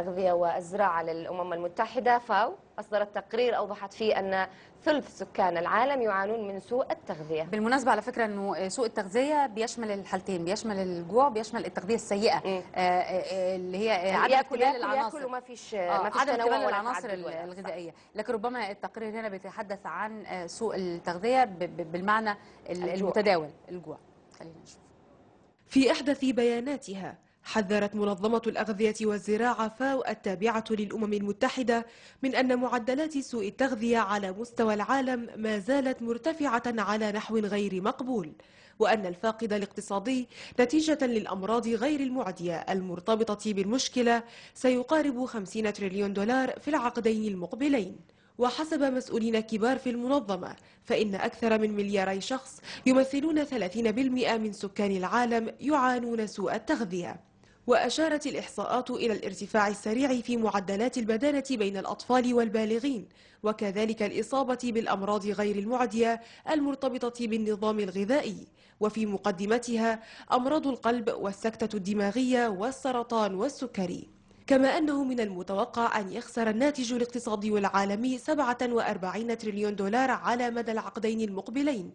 الأغذية والزراعة للأمم المتحدة فاو أصدرت تقرير أوضحت فيه أن ثلث سكان العالم يعانون من سوء التغذية بالمناسبة على فكرة أنه سوء التغذية بيشمل الحالتين بيشمل الجوع بيشمل التغذية السيئة آه، آه، آه، اللي هي عدم ياكل العناصر ياكل وما فيش آه ما فيش عدم اكتمال العناصر الغذائية لكن ربما التقرير هنا بيتحدث عن سوء التغذية بالمعنى الجوع. المتداول الجوع خلينا نشوف في إحدى بياناتها حذرت منظمة الأغذية والزراعة فاو التابعة للأمم المتحدة من أن معدلات سوء التغذية على مستوى العالم ما زالت مرتفعة على نحو غير مقبول وأن الفاقد الاقتصادي نتيجة للأمراض غير المعدية المرتبطة بالمشكلة سيقارب 50 تريليون دولار في العقدين المقبلين وحسب مسؤولين كبار في المنظمة فإن أكثر من ملياري شخص يمثلون 30% من سكان العالم يعانون سوء التغذية وأشارت الإحصاءات إلى الارتفاع السريع في معدلات البدانة بين الأطفال والبالغين وكذلك الإصابة بالأمراض غير المعدية المرتبطة بالنظام الغذائي وفي مقدمتها أمراض القلب والسكتة الدماغية والسرطان والسكري كما أنه من المتوقع أن يخسر الناتج الاقتصادي العالمي 47 تريليون دولار على مدى العقدين المقبلين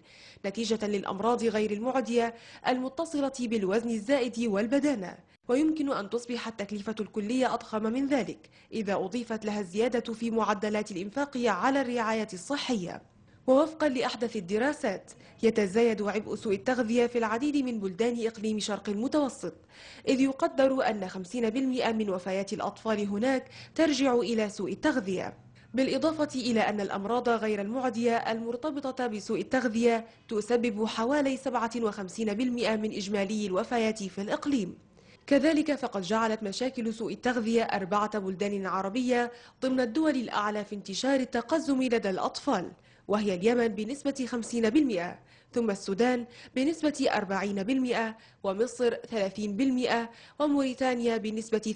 نتيجة للأمراض غير المعدية المتصلة بالوزن الزائد والبدانة ويمكن أن تصبح التكلفة الكلية أضخم من ذلك إذا أضيفت لها الزيادة في معدلات الإنفاق على الرعاية الصحية ووفقا لأحدث الدراسات يتزايد عبء سوء التغذية في العديد من بلدان إقليم شرق المتوسط إذ يقدر أن 50% من وفيات الأطفال هناك ترجع إلى سوء التغذية بالإضافة إلى أن الأمراض غير المعدية المرتبطة بسوء التغذية تسبب حوالي 57% من إجمالي الوفيات في الإقليم كذلك فقد جعلت مشاكل سوء التغذية أربعة بلدان عربية ضمن الدول الأعلى في انتشار التقزم لدى الأطفال وهي اليمن بنسبة 50% ثم السودان بنسبة 40% ومصر 30% وموريتانيا بنسبة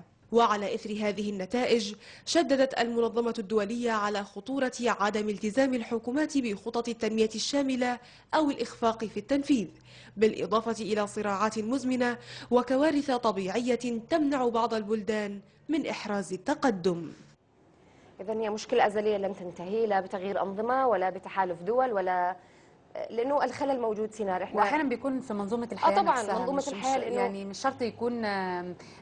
23% وعلى إثر هذه النتائج شددت المنظمة الدولية على خطورة عدم التزام الحكومات بخطط التنمية الشاملة أو الإخفاق في التنفيذ بالإضافة إلى صراعات مزمنة وكوارث طبيعية تمنع بعض البلدان من إحراز التقدم إذا هي مشكلة أزلية لم تنتهي لا بتغيير أنظمة ولا بتحالف دول ولا لانه الخلل موجود فينا احنا واحيانا بيكون في منظومه آه، الحياه اه طبعا نفسها. منظومه مش الحياه مش يعني مش شرط يكون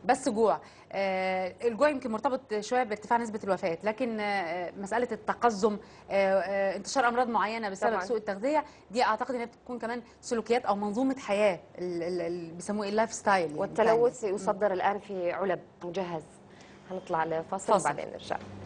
بس جوع آه، الجوع يمكن مرتبط شويه بارتفاع نسبه الوفاه لكن آه، مساله التقزم انتشار امراض معينه بسبب طبعاً. سوء التغذيه دي اعتقد انها بتكون كمان سلوكيات او منظومه حياه اللي بيسموه اللايف ستايل يعني والتلوث يصدر الان في علب مجهز هنطلع لفاصل وبعدين نرجع